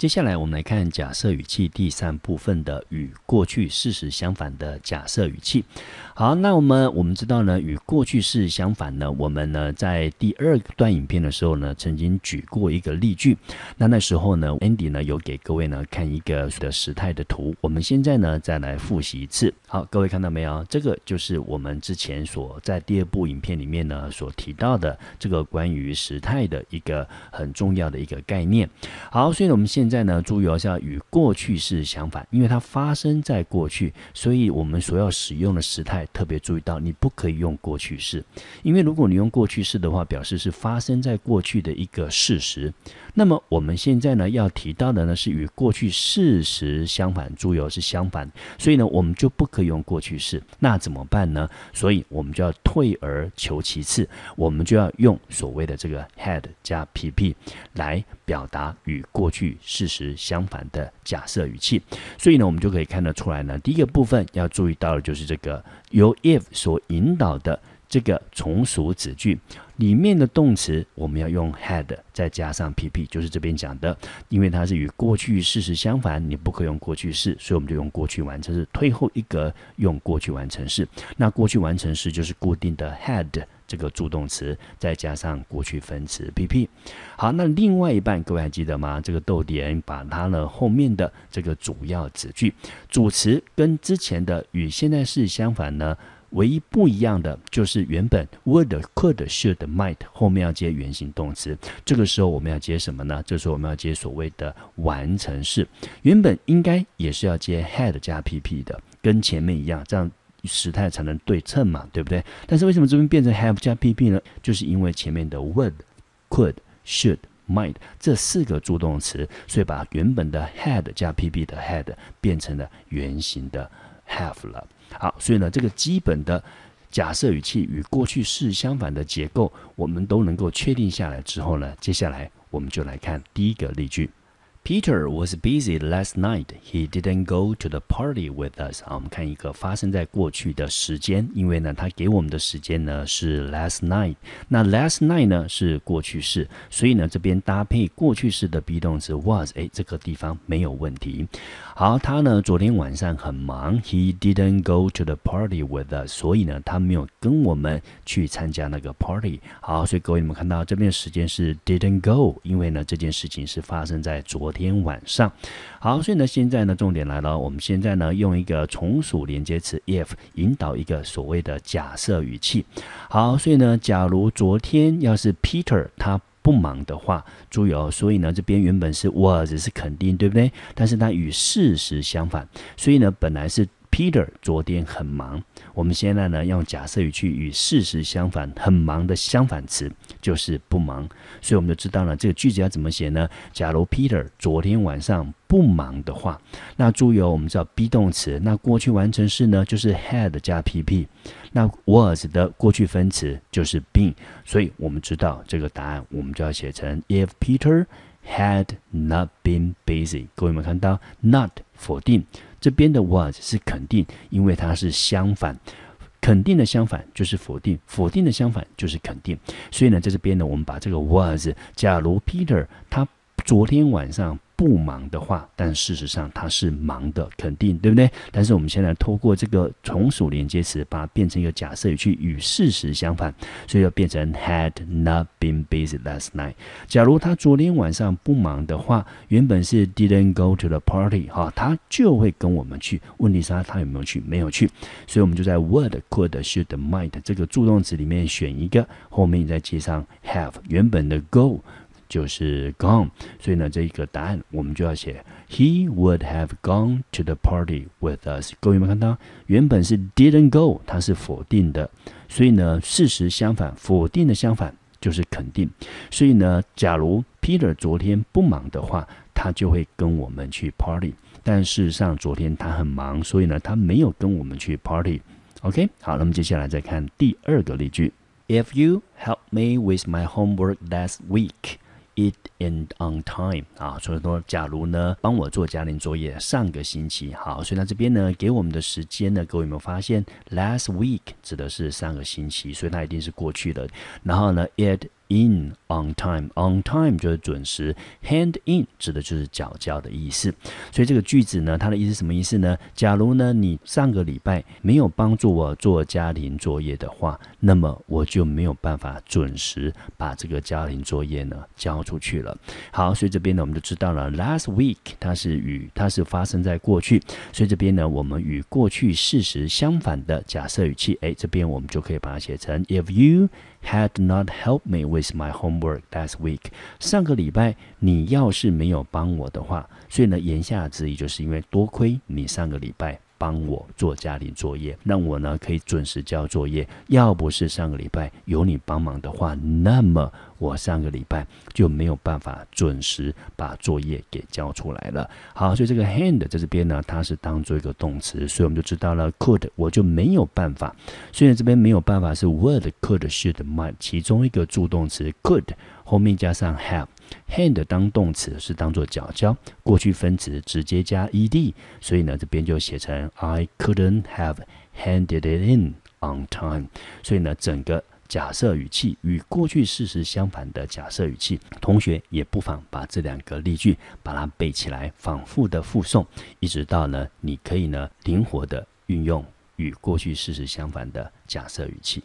接下来我们来看假设语气第三部分的与过去事实相反的假设语气。好，那我们我们知道呢，与过去事实相反呢，我们呢在第二段影片的时候呢，曾经举过一个例句。那那时候呢，Andy 呢有给各位呢看一个的时态的图。我们现在呢再来复习一次。好，各位看到没有？这个就是我们之前所在第二部影片里面呢所提到的这个关于时态的一个很重要的一个概念。好，所以呢我们现在呢，注意要与过去式相反，因为它发生在过去，所以我们所要使用的时态特别注意到，你不可以用过去式，因为如果你用过去式的话，表示是发生在过去的一个事实。那么我们现在呢，要提到的呢是与过去事实相反，意哦，是相反，所以呢，我们就不可以用过去式，那怎么办呢？所以我们就要退而求其次，我们就要用所谓的这个 had 加 pp 来。表达与过去事实相反的假设语气，所以呢，我们就可以看得出来呢，第一个部分要注意到的就是这个由 if 所引导的这个从属子句里面的动词，我们要用 had 再加上 P P，就是这边讲的，因为它是与过去事实相反，你不可以用过去式，所以我们就用过去完成式，退后一格用过去完成式。那过去完成式就是固定的 had。这个助动词再加上过去分词 P P，好，那另外一半各位还记得吗？这个逗点把它呢后面的这个主要词句主词跟之前的与现在式相反呢，唯一不一样的就是原本 would could should might 后面要接原形动词，这个时候我们要接什么呢？这时候我们要接所谓的完成式，原本应该也是要接 had 加 P P 的，跟前面一样，这样。时态才能对称嘛，对不对？但是为什么这边变成 have 加 P P 呢？就是因为前面的 would、could、should、might 这四个助动词，所以把原本的 had 加 P P 的 had 变成了原形的 have 了。好，所以呢，这个基本的假设语气与过去式相反的结构，我们都能够确定下来之后呢，接下来我们就来看第一个例句。Peter was busy last night. He didn't go to the party with us. 好，我们看一个发生在过去的时间，因为呢，他给我们的时间呢是 last night. 那 last night 呢是过去式，所以呢，这边搭配过去式的 be 动词 was. 哎，这个地方没有问题。好，他呢昨天晚上很忙，He didn't go to the party with us. 所以呢，他没有跟我们去参加那个 party. 好，所以各位你们看到这边时间是 didn't go，因为呢这件事情是发生在昨。天晚上，好，所以呢，现在呢，重点来了，我们现在呢，用一个从属连接词 if 引导一个所谓的假设语气。好，所以呢，假如昨天要是 Peter 他不忙的话，注意哦，所以呢，这边原本是 was 是肯定，对不对？但是它与事实相反，所以呢，本来是。Peter 昨天很忙。我们现在呢，用假设语去与事实相反，很忙的相反词就是不忙。所以我们就知道了这个句子要怎么写呢？假如 Peter 昨天晚上不忙的话，那注意哦，我们知道 be 动词，那过去完成式呢就是 had 加 PP，那 was 的过去分词就是 been。所以我们知道这个答案，我们就要写成 If Peter had not been busy。各位有没有看到 not 否定？这边的 was 是肯定，因为它是相反，肯定的相反就是否定，否定的相反就是肯定。所以呢，在这边呢，我们把这个 was 假如 Peter 他昨天晚上。不忙的话，但事实上他是忙的，肯定，对不对？但是我们现在透过这个从属连接词，把它变成一个假设，语句，与事实相反，所以要变成 had not been busy last night。假如他昨天晚上不忙的话，原本是 didn't go to the party，哈，他就会跟我们去。问题是，他有没有去？没有去，所以我们就在 would could should might 这个助动词里面选一个，后面再接上 have 原本的 go。就是 gone，所以呢，这一个答案我们就要写：He would have gone to the party with us。各位有没有看到？原本是 didn't go，它是否定的，所以呢，事实相反，否定的相反就是肯定。所以呢，假如 Peter 昨天不忙的话，他就会跟我们去 party。但事实上，昨天他很忙，所以呢，他没有跟我们去 party。OK，好，那么接下来再看第二个例句：If you h e l p me with my homework last week。It and on time 啊，所以说，假如呢，帮我做家庭作业，上个星期好，所以呢，这边呢，给我们的时间呢，各位有没有发现，last week 指的是上个星期，所以它一定是过去的，然后呢，it。In on time, on time 就是准时。Hand in 指的就是交交的意思。所以这个句子呢，它的意思什么意思呢？假如呢你上个礼拜没有帮助我做家庭作业的话，那么我就没有办法准时把这个家庭作业呢交出去了。好，所以这边呢，我们就知道了 last week 它是与它是发生在过去。所以这边呢，我们与过去事实相反的假设语气，哎，这边我们就可以把它写成 if you had not helped me with。Is my homework last week？上个礼拜你要是没有帮我的话，所以呢，言下之意就是因为多亏你上个礼拜。帮我做家庭作业，让我呢可以准时交作业。要不是上个礼拜有你帮忙的话，那么我上个礼拜就没有办法准时把作业给交出来了。好，所以这个 hand 在这边呢，它是当做一个动词，所以我们就知道了 could 我就没有办法。虽然这边没有办法是 w o l d could should might 其中一个助动词 could 后面加上 h a v e Hand 当动词是当做脚交，过去分词直接加 ed，所以呢这边就写成 I couldn't have handed it in on time。所以呢整个假设语气与过去事实相反的假设语气，同学也不妨把这两个例句把它背起来，反复的复诵，一直到呢你可以呢灵活的运用与过去事实相反的假设语气。